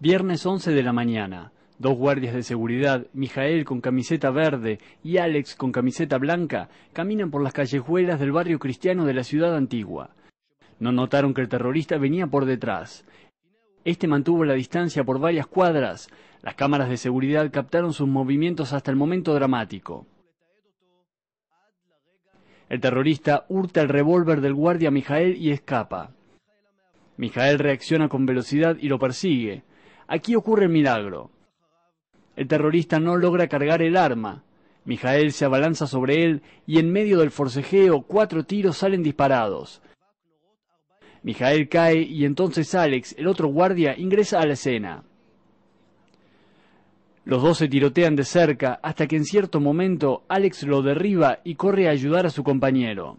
Viernes 11 de la mañana. Dos guardias de seguridad, Mijael con camiseta verde y Alex con camiseta blanca, caminan por las callejuelas del barrio cristiano de la ciudad antigua. No notaron que el terrorista venía por detrás. Este mantuvo la distancia por varias cuadras. Las cámaras de seguridad captaron sus movimientos hasta el momento dramático. El terrorista hurta el revólver del guardia Mijael y escapa. Mijael reacciona con velocidad y lo persigue. Aquí ocurre el milagro. El terrorista no logra cargar el arma. Mijael se abalanza sobre él y en medio del forcejeo cuatro tiros salen disparados. Mijael cae y entonces Alex, el otro guardia, ingresa a la escena. Los dos se tirotean de cerca hasta que en cierto momento Alex lo derriba y corre a ayudar a su compañero.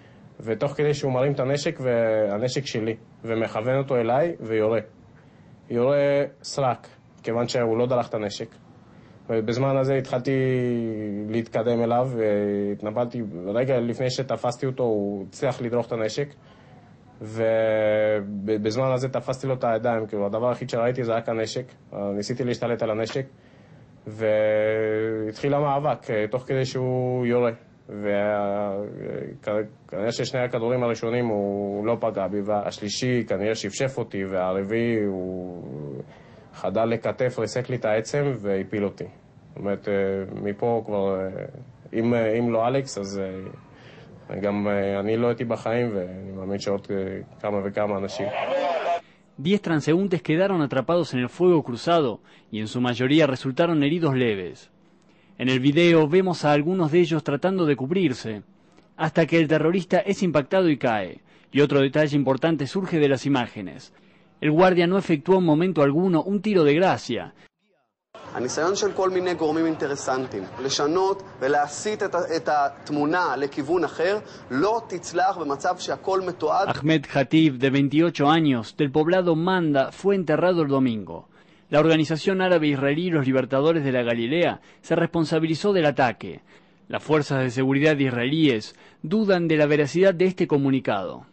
ותוך כדי שהוא מרים את הנשק, והנשק שלי, ומכוון אותו אליי, ויורה. יורה סרק, כיוון שהוא לא דרך את הנשק. ובזמן הזה התחלתי להתקדם אליו, והתנפלתי, רגע לפני שתפסתי אותו, הוא הצליח לדרוך את הנשק, ובזמן הזה תפסתי לו את הידיים, כאילו, הדבר היחיד שראיתי זה רק הנשק, ניסיתי להשתלט על הנשק, והתחיל המאבק, תוך כדי שהוא יורה. וכנראה ששני הכדורים הראשונים הוא לא פגע בי, והשלישי כנראה שפשף אותי, והרביעי הוא חדל לכתף, ריסק לי את העצם והפיל אותי. זאת אומרת, אה, מפה כבר, אה, אם, אה, אם לא אלכס, אז גם אני לא הייתי בחיים, ואני מאמין שעוד כמה וכמה אנשים. Diez transeúntes quedaron atrapados en el fuego cruzado y en su mayoría resultaron heridos leves. En el video vemos a algunos de ellos tratando de cubrirse, hasta que el terrorista es impactado y cae. Y otro detalle importante surge de las imágenes. El guardia no efectuó en momento alguno un tiro de gracia, Ahmed Khatib, de 28 años, del poblado Manda, fue enterrado el domingo. La Organización Árabe Israelí los Libertadores de la Galilea se responsabilizó del ataque. Las fuerzas de seguridad israelíes dudan de la veracidad de este comunicado.